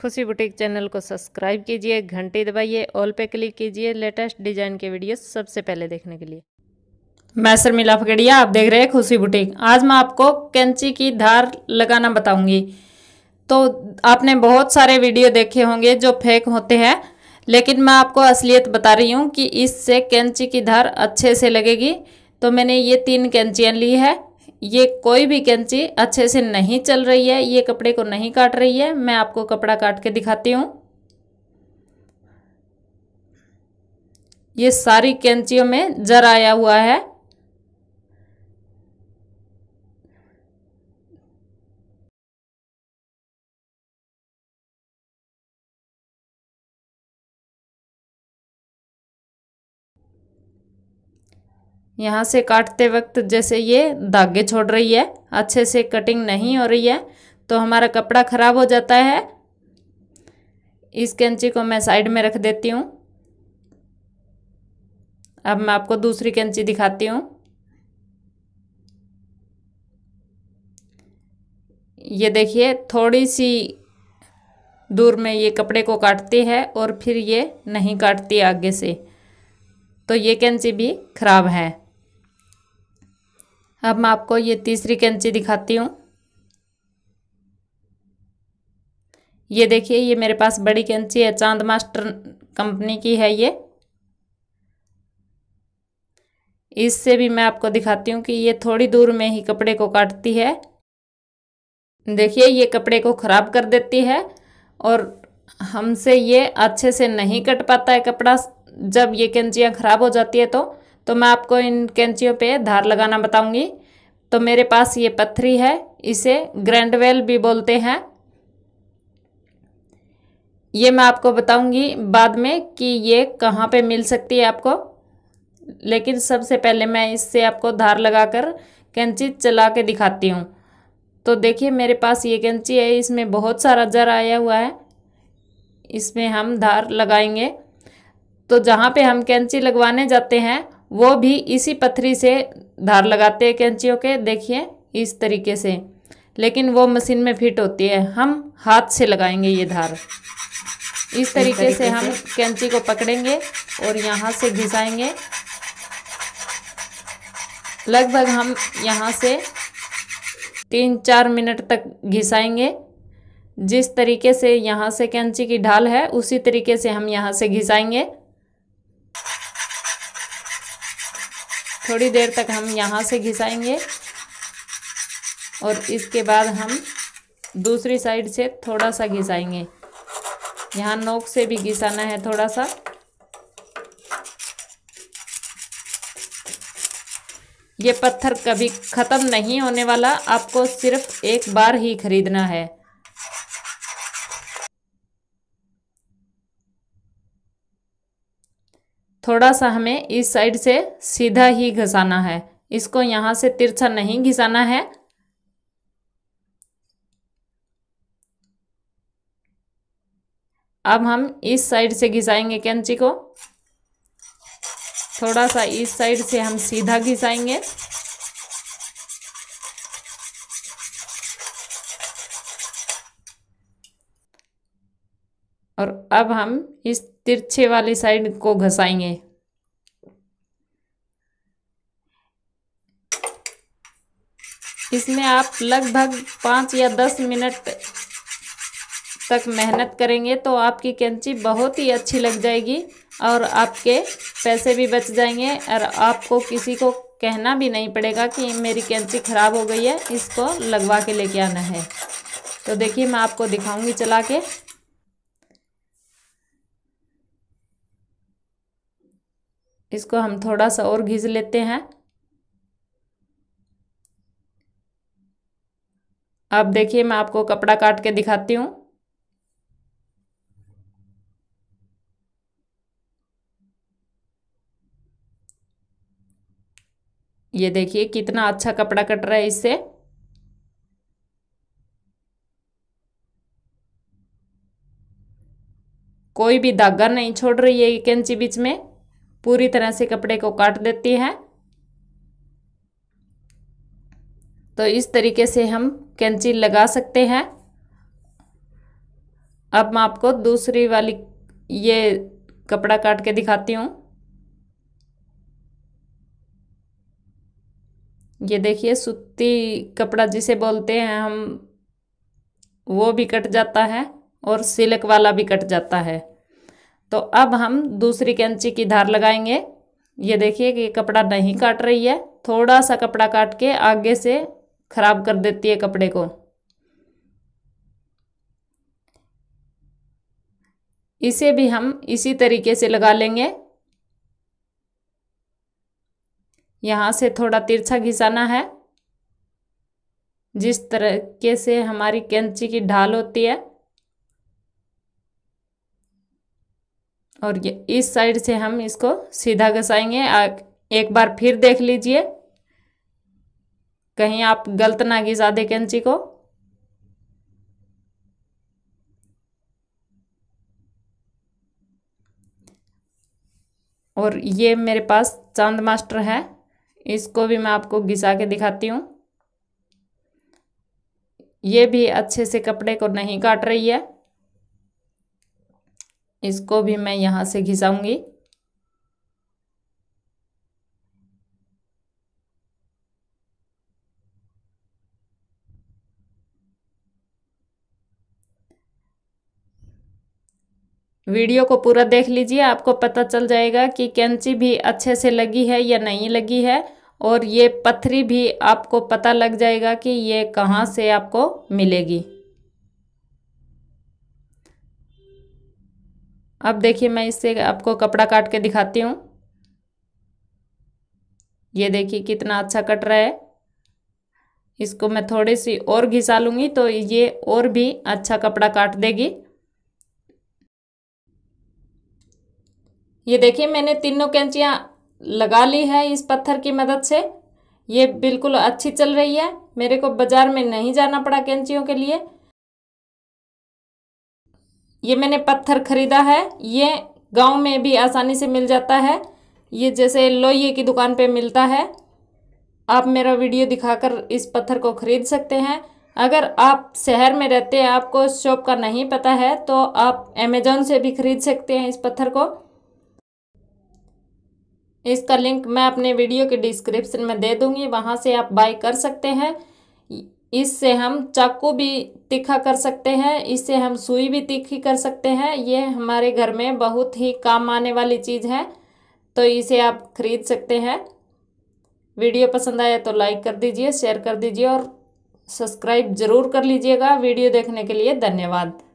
खुशी boutique channel को subscribe कीजिए घंटी दबाइए ऑल पे क्लिक कीजिए लेटेस्ट डिजाइन के वीडियो सबसे पहले देखने के लिए मैं शर्मिला फगड़िया आप देख रहे हैं खुशी बुटीक आज मैं आपको कैंची की धार लगाना बताऊंगी तो आपने बहुत सारे वीडियो देखे होंगे जो फेक होते हैं लेकिन मैं आपको असलियत बता रही हूँ कि इससे कैंची की धार अच्छे से लगेगी तो मैंने ये तीन कैंचियाँ ली है ये कोई भी कैंची अच्छे से नहीं चल रही है ये कपड़े को नहीं काट रही है मैं आपको कपड़ा काट के दिखाती हूँ ये सारी कैंचियों में जर आया हुआ है यहाँ से काटते वक्त जैसे ये धागे छोड़ रही है अच्छे से कटिंग नहीं हो रही है तो हमारा कपड़ा ख़राब हो जाता है इस कैंची को मैं साइड में रख देती हूँ अब मैं आपको दूसरी कैंची दिखाती हूँ ये देखिए थोड़ी सी दूर में ये कपड़े को काटती है और फिर ये नहीं काटती आगे से तो ये कैंची भी ख़राब है अब मैं आपको ये तीसरी कैंची दिखाती हूँ ये देखिए ये मेरे पास बड़ी कैंची है चांद मास्टर कंपनी की है ये इससे भी मैं आपको दिखाती हूँ कि ये थोड़ी दूर में ही कपड़े को काटती है देखिए ये कपड़े को ख़राब कर देती है और हमसे ये अच्छे से नहीं कट पाता है कपड़ा जब ये कैंचियाँ ख़राब हो जाती है तो तो मैं आपको इन कैंचियों पे धार लगाना बताऊंगी तो मेरे पास ये पत्थरी है इसे ग्रैंडवेल भी बोलते हैं ये मैं आपको बताऊंगी बाद में कि ये कहाँ पे मिल सकती है आपको लेकिन सबसे पहले मैं इससे आपको धार लगाकर कैंची चला के दिखाती हूँ तो देखिए मेरे पास ये कैंची है इसमें बहुत सारा जर आया हुआ है इसमें हम धार लगाएंगे तो जहाँ पे हम कैंची लगवाने जाते हैं वो भी इसी पथरी से धार लगाते हैं कैंचियों के देखिए इस तरीके से लेकिन वो मशीन में फिट होती है हम हाथ से लगाएंगे ये धार इस तरीके, तरीके से हम कैंची को पकड़ेंगे और यहाँ से घिसाएंगे लगभग हम यहाँ से तीन चार मिनट तक घिसाएंगे जिस तरीके से यहाँ से कैंची की ढाल है उसी तरीके से हम यहाँ से घिसाएंगे थोड़ी देर तक हम यहाँ से घिसाएंगे और इसके बाद हम दूसरी साइड से थोड़ा सा घिसाएंगे यहाँ नोक से भी घिसाना है थोड़ा सा ये पत्थर कभी ख़त्म नहीं होने वाला आपको सिर्फ एक बार ही खरीदना है थोड़ा सा हमें इस साइड से सीधा ही घसाना है इसको यहाँ से तिरछा नहीं घिसाना है अब हम इस साइड से घिसाएंगे कैंची को थोड़ा सा इस साइड से हम सीधा घिसाएंगे और अब हम इस तिरछे वाले साइड को घसाएंगे इसमें आप लगभग पाँच या दस मिनट तक मेहनत करेंगे तो आपकी कैंची बहुत ही अच्छी लग जाएगी और आपके पैसे भी बच जाएंगे और आपको किसी को कहना भी नहीं पड़ेगा कि मेरी कैंची ख़राब हो गई है इसको लगवा के लेके आना है तो देखिए मैं आपको दिखाऊंगी चला के इसको हम थोड़ा सा और घिस लेते हैं अब देखिए मैं आपको कपड़ा काट के दिखाती हूँ ये देखिए कितना अच्छा कपड़ा कट रहा है इससे कोई भी धागा नहीं छोड़ रही है कैंची बीच में पूरी तरह से कपड़े को काट देती है तो इस तरीके से हम कैंची लगा सकते हैं अब मैं आपको दूसरी वाली ये कपड़ा काट के दिखाती हूँ ये देखिए सूती कपड़ा जिसे बोलते हैं हम वो भी कट जाता है और सिल्क वाला भी कट जाता है तो अब हम दूसरी कैंची की धार लगाएंगे ये देखिए कि कपड़ा नहीं काट रही है थोड़ा सा कपड़ा काट के आगे से ख़राब कर देती है कपड़े को इसे भी हम इसी तरीके से लगा लेंगे यहाँ से थोड़ा तिरछा घिसाना है जिस तरीके से हमारी कैंची की ढाल होती है और ये इस साइड से हम इसको सीधा घसाएंगे एक बार फिर देख लीजिए कहीं आप गलत ना घिसा आधे कैंची को और ये मेरे पास चांद मास्टर है इसको भी मैं आपको घिसा के दिखाती हूँ ये भी अच्छे से कपड़े को नहीं काट रही है इसको भी मैं यहाँ से घिसाऊंगी वीडियो को पूरा देख लीजिए आपको पता चल जाएगा कि कैंची भी अच्छे से लगी है या नहीं लगी है और ये पथरी भी आपको पता लग जाएगा कि ये कहाँ से आपको मिलेगी अब देखिए मैं इससे आपको कपड़ा काट के दिखाती हूँ ये देखिए कितना अच्छा कट रहा है इसको मैं थोड़ी सी और घिसा लूँगी तो ये और भी अच्छा कपड़ा काट देगी ये देखिए मैंने तीनों कैंचियाँ लगा ली है इस पत्थर की मदद से ये बिल्कुल अच्छी चल रही है मेरे को बाज़ार में नहीं जाना पड़ा कैंचियों के लिए ये मैंने पत्थर ख़रीदा है ये गांव में भी आसानी से मिल जाता है ये जैसे लोहिए की दुकान पे मिलता है आप मेरा वीडियो दिखाकर इस पत्थर को ख़रीद सकते हैं अगर आप शहर में रहते हैं आपको शॉप का नहीं पता है तो आप अमेज़ोन से भी ख़रीद सकते हैं इस पत्थर को इसका लिंक मैं अपने वीडियो के डिस्क्रिप्शन में दे दूंगी वहाँ से आप बाय कर सकते हैं इससे हम चाकू भी तीखा कर सकते हैं इससे हम सुई भी तीखी कर सकते हैं ये हमारे घर में बहुत ही काम आने वाली चीज़ है तो इसे आप खरीद सकते हैं वीडियो पसंद आया तो लाइक कर दीजिए शेयर कर दीजिए और सब्सक्राइब ज़रूर कर लीजिएगा वीडियो देखने के लिए धन्यवाद